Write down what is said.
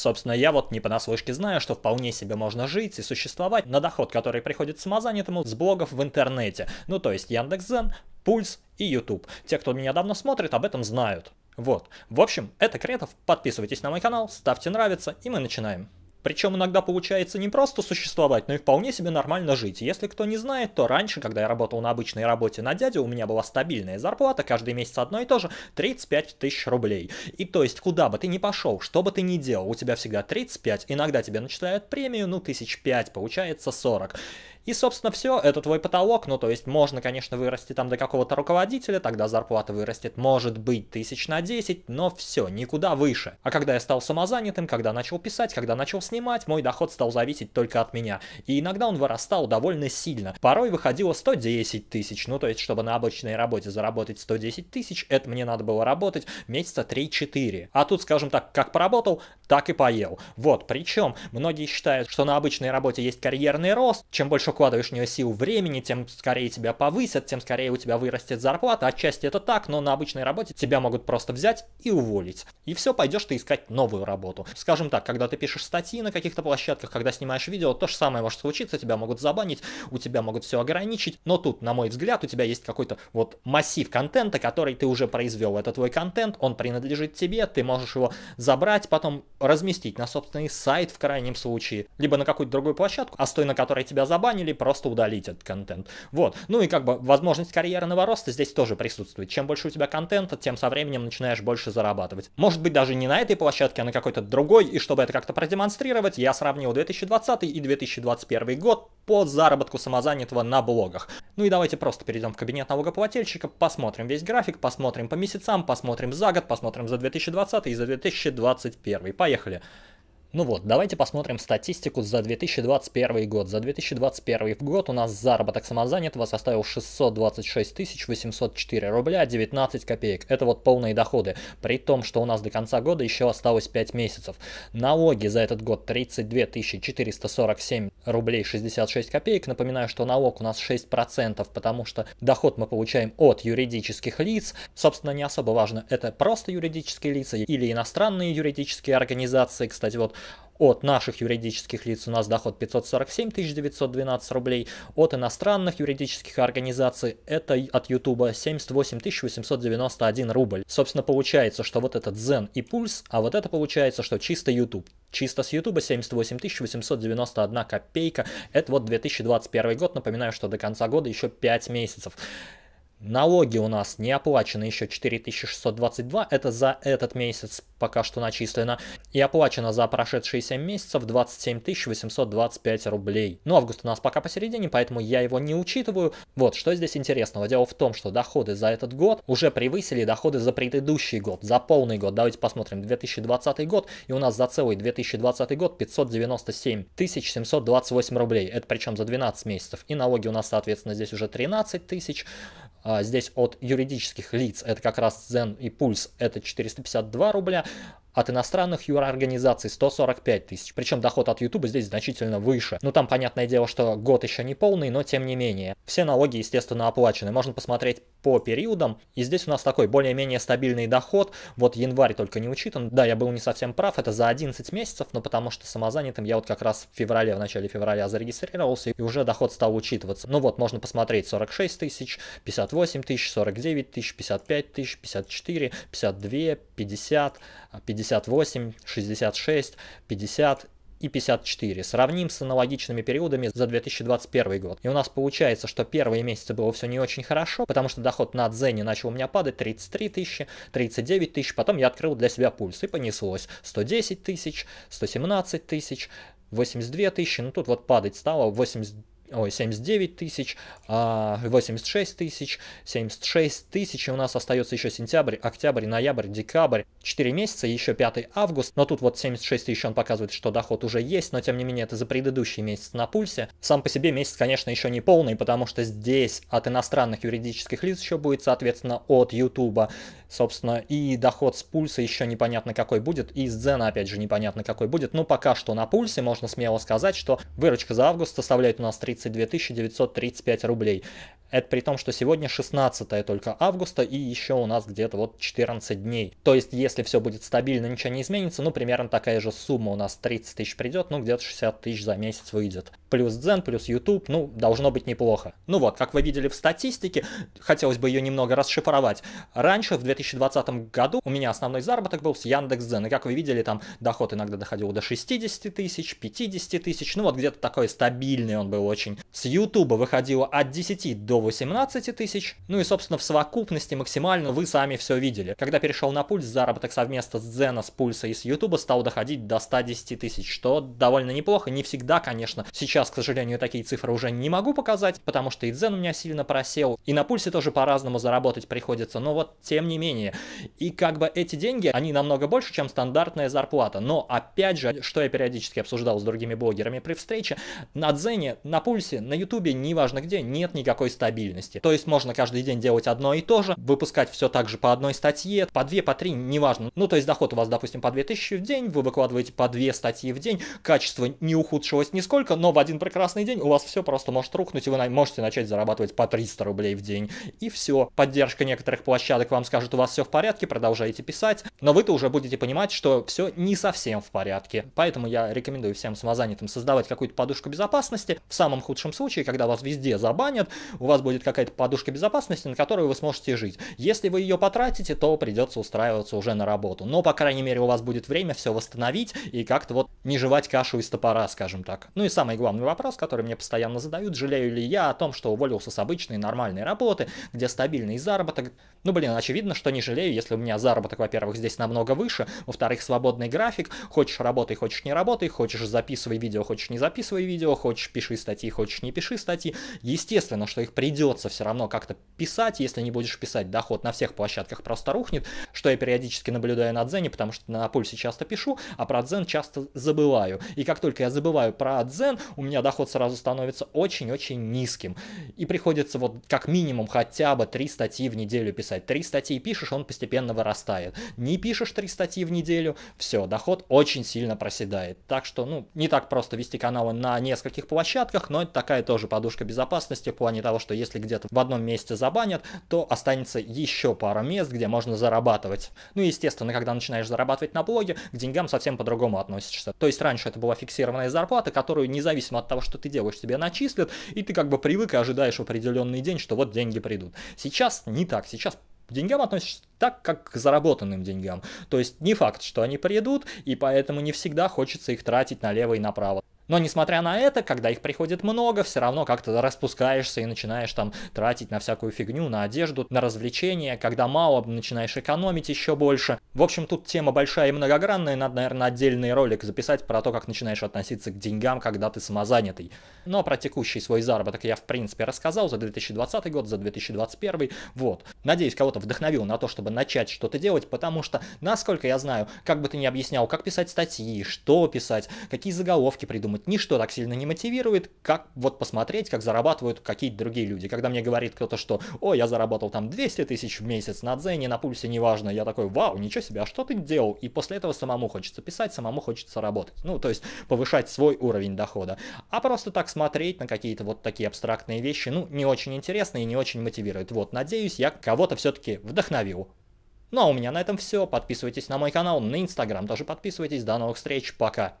Собственно, я вот не понаслышке знаю, что вполне себе можно жить и существовать на доход, который приходит самозанятому с блогов в интернете. Ну, то есть Яндекс.Зен, Пульс и YouTube. Те, кто меня давно смотрит, об этом знают. Вот. В общем, это Кретов. Подписывайтесь на мой канал, ставьте нравится, и мы начинаем. Причем иногда получается не просто существовать, но и вполне себе нормально жить. Если кто не знает, то раньше, когда я работал на обычной работе на дяде, у меня была стабильная зарплата, каждый месяц одно и то же, 35 тысяч рублей. И то есть, куда бы ты ни пошел, что бы ты ни делал, у тебя всегда 35, иногда тебе начисляют премию, ну, тысяч пять, получается 40. И, собственно, все, это твой потолок, ну, то есть, можно, конечно, вырасти там до какого-то руководителя, тогда зарплата вырастет, может быть, тысяч на 10, но все, никуда выше. А когда я стал самозанятым, когда начал писать, когда начал снимать, мой доход стал зависеть только от меня. И иногда он вырастал довольно сильно. Порой выходило 110 тысяч, ну то есть, чтобы на обычной работе заработать 110 тысяч, это мне надо было работать месяца 3-4. А тут, скажем так, как поработал, так и поел. Вот, причем многие считают, что на обычной работе есть карьерный рост, чем больше вкладываешь в нее сил времени, тем скорее тебя повысят, тем скорее у тебя вырастет зарплата, отчасти это так, но на обычной работе тебя могут просто взять и уволить. И все, пойдешь ты искать новую работу. Скажем так, когда ты пишешь статьи, на каких-то площадках, когда снимаешь видео, то же самое может случиться, тебя могут забанить, у тебя могут все ограничить, но тут, на мой взгляд, у тебя есть какой-то вот массив контента, который ты уже произвел, это твой контент, он принадлежит тебе, ты можешь его забрать, потом разместить на собственный сайт в крайнем случае, либо на какую-то другую площадку, а с той, на которой тебя забанили, просто удалить этот контент. Вот, ну и как бы возможность карьерного роста здесь тоже присутствует. Чем больше у тебя контента, тем со временем начинаешь больше зарабатывать. Может быть даже не на этой площадке, а на какой-то другой, и чтобы это как-то продемонстрировать, проиллюстрировать, я сравнил 2020 и 2021 год по заработку самозанятого на блогах. Ну и давайте просто перейдем в кабинет налогоплательщика, посмотрим весь график, посмотрим по месяцам, посмотрим за год, посмотрим за 2020 и за 2021. Поехали. Ну вот, давайте посмотрим статистику за 2021 год. За 2021 год у нас заработок самозанятого составил 626 804 рубля 19 копеек. Это вот полные доходы, при том, что у нас до конца года еще осталось 5 месяцев. Налоги за этот год 32 447 рублей 66 копеек. Напоминаю, что налог у нас 6%, потому что доход мы получаем от юридических лиц. Собственно, не особо важно, это просто юридические лица или иностранные юридические организации. Кстати, вот от наших юридических лиц у нас доход 547 912 рублей, от иностранных юридических организаций это от YouTube 78 891 рубль. Собственно, получается, что вот этот Zen и Пульс, а вот это получается, что чисто YouTube. Чисто с YouTube 78 891 копейка. Это вот 2021 год. Напоминаю, что до конца года еще 5 месяцев. Налоги у нас не оплачены еще 4622, это за этот месяц пока что начислено, и оплачено за прошедшие 7 месяцев 27 825 рублей. Но ну, август у нас пока посередине, поэтому я его не учитываю. Вот, что здесь интересного. Дело в том, что доходы за этот год уже превысили доходы за предыдущий год, за полный год. Давайте посмотрим, 2020 год, и у нас за целый 2020 год 597 728 рублей. Это причем за 12 месяцев. И налоги у нас, соответственно, здесь уже 13 тысяч, а, здесь от юридических лиц это как раз Zen и Pulse это 452 рубля, от иностранных юроорганизаций 145 тысяч. Причем доход от YouTube здесь значительно выше. Ну там понятное дело, что год еще не полный, но тем не менее. Все налоги, естественно, оплачены. Можно посмотреть по периодам. И здесь у нас такой более-менее стабильный доход. Вот январь только не учитан. Да, я был не совсем прав, это за 11 месяцев, но потому что самозанятым я вот как раз в феврале, в начале февраля зарегистрировался, и уже доход стал учитываться. Ну вот, можно посмотреть 46 тысяч, 58 тысяч, 49 тысяч, 55 тысяч, 54, 52, 50, 50 58, 66, 50 и 54. Сравним с аналогичными периодами за 2021 год. И у нас получается, что первые месяцы было все не очень хорошо, потому что доход на Дзене начал у меня падать 33 тысячи, 39 тысяч, потом я открыл для себя пульс и понеслось 110 тысяч, 117 тысяч, 82 тысячи, ну тут вот падать стало 82 ой, 79 тысяч, 86 а, тысяч, 76 тысяч, и у нас остается еще сентябрь, октябрь, ноябрь, декабрь, 4 месяца, еще 5 август, но тут вот 76 тысяч он показывает, что доход уже есть, но тем не менее это за предыдущий месяц на пульсе. Сам по себе месяц, конечно, еще не полный, потому что здесь от иностранных юридических лиц еще будет, соответственно, от YouTube Собственно, и доход с пульса еще непонятно какой будет, и с дзена опять же непонятно какой будет. Но пока что на пульсе можно смело сказать, что выручка за август составляет у нас 32 935 рублей. Это при том, что сегодня 16 только августа и еще у нас где-то вот 14 дней. То есть, если все будет стабильно, ничего не изменится, ну, примерно такая же сумма у нас 30 тысяч придет, ну, где-то 60 тысяч за месяц выйдет. Плюс Дзен, плюс YouTube, ну, должно быть неплохо. Ну вот, как вы видели в статистике, хотелось бы ее немного расшифровать. Раньше, в 2000 2020 году у меня основной заработок был с Яндекс.Дзен. И как вы видели, там доход иногда доходил до 60 тысяч, 50 тысяч. Ну вот где-то такой стабильный он был очень. С Ютуба выходило от 10 до 18 тысяч. Ну и, собственно, в совокупности максимально вы сами все видели. Когда перешел на пульс, заработок совместно с Дзена, с пульса и с Ютуба стал доходить до 110 тысяч, что довольно неплохо. Не всегда, конечно. Сейчас, к сожалению, такие цифры уже не могу показать, потому что и Дзен у меня сильно просел. И на пульсе тоже по-разному заработать приходится. Но вот, тем не менее, сравнении. И как бы эти деньги, они намного больше, чем стандартная зарплата. Но опять же, что я периодически обсуждал с другими блогерами при встрече, на Дзене, на Пульсе, на Ютубе, неважно где, нет никакой стабильности. То есть можно каждый день делать одно и то же, выпускать все так же по одной статье, по две, по три, неважно. Ну, то есть доход у вас, допустим, по 2000 в день, вы выкладываете по две статьи в день, качество не ухудшилось нисколько, но в один прекрасный день у вас все просто может рухнуть, и вы можете начать зарабатывать по 300 рублей в день. И все. Поддержка некоторых площадок вам скажет, у вас все в порядке, продолжаете писать, но вы-то уже будете понимать, что все не совсем в порядке. Поэтому я рекомендую всем самозанятым создавать какую-то подушку безопасности. В самом худшем случае, когда вас везде забанят, у вас будет какая-то подушка безопасности, на которую вы сможете жить. Если вы ее потратите, то придется устраиваться уже на работу. Но, по крайней мере, у вас будет время все восстановить и как-то вот не жевать кашу из топора, скажем так. Ну и самый главный вопрос, который мне постоянно задают, жалею ли я о том, что уволился с обычной нормальной работы, где стабильный заработок. Ну, блин, очевидно, что что не жалею, если у меня заработок, во-первых, здесь намного выше, во-вторых, свободный график, хочешь работай, хочешь не работай, хочешь записывай видео, хочешь не записывай видео, хочешь пиши статьи, хочешь не пиши статьи. Естественно, что их придется все равно как-то писать, если не будешь писать, доход на всех площадках просто рухнет, что я периодически наблюдаю на Дзене, потому что на пульсе часто пишу, а про Дзен часто забываю. И как только я забываю про Дзен, у меня доход сразу становится очень-очень низким. И приходится вот как минимум хотя бы три статьи в неделю писать. Три статьи пишешь, пишешь, он постепенно вырастает. Не пишешь три статьи в неделю, все, доход очень сильно проседает. Так что, ну, не так просто вести каналы на нескольких площадках, но это такая тоже подушка безопасности в плане того, что если где-то в одном месте забанят, то останется еще пара мест, где можно зарабатывать. Ну, естественно, когда начинаешь зарабатывать на блоге, к деньгам совсем по-другому относишься. То есть раньше это была фиксированная зарплата, которую независимо от того, что ты делаешь, тебе начислят, и ты как бы привык и ожидаешь определенный день, что вот деньги придут. Сейчас не так, сейчас деньгам относишься так, как к заработанным деньгам. То есть не факт, что они придут, и поэтому не всегда хочется их тратить налево и направо. Но несмотря на это, когда их приходит много, все равно как-то распускаешься и начинаешь там тратить на всякую фигню, на одежду, на развлечения. Когда мало, начинаешь экономить еще больше. В общем, тут тема большая и многогранная. Надо, наверное, отдельный ролик записать про то, как начинаешь относиться к деньгам, когда ты самозанятый. Но про текущий свой заработок я, в принципе, рассказал за 2020 год, за 2021. Вот. Надеюсь, кого-то вдохновил на то, чтобы начать что-то делать, потому что, насколько я знаю, как бы ты ни объяснял, как писать статьи, что писать, какие заголовки придумать, ничто так сильно не мотивирует, как вот посмотреть, как зарабатывают какие-то другие люди. Когда мне говорит кто-то, что «О, я заработал там 200 тысяч в месяц на Дзене, на Пульсе, неважно», я такой «Вау, ничего себе, а что ты делал?» И после этого самому хочется писать, самому хочется работать. Ну, то есть повышать свой уровень дохода. А просто так смотреть на какие-то вот такие абстрактные вещи, ну, не очень интересно и не очень мотивирует. Вот, надеюсь, я кого-то все-таки вдохновил. Ну а у меня на этом все. Подписывайтесь на мой канал, на инстаграм тоже подписывайтесь. До новых встреч, пока!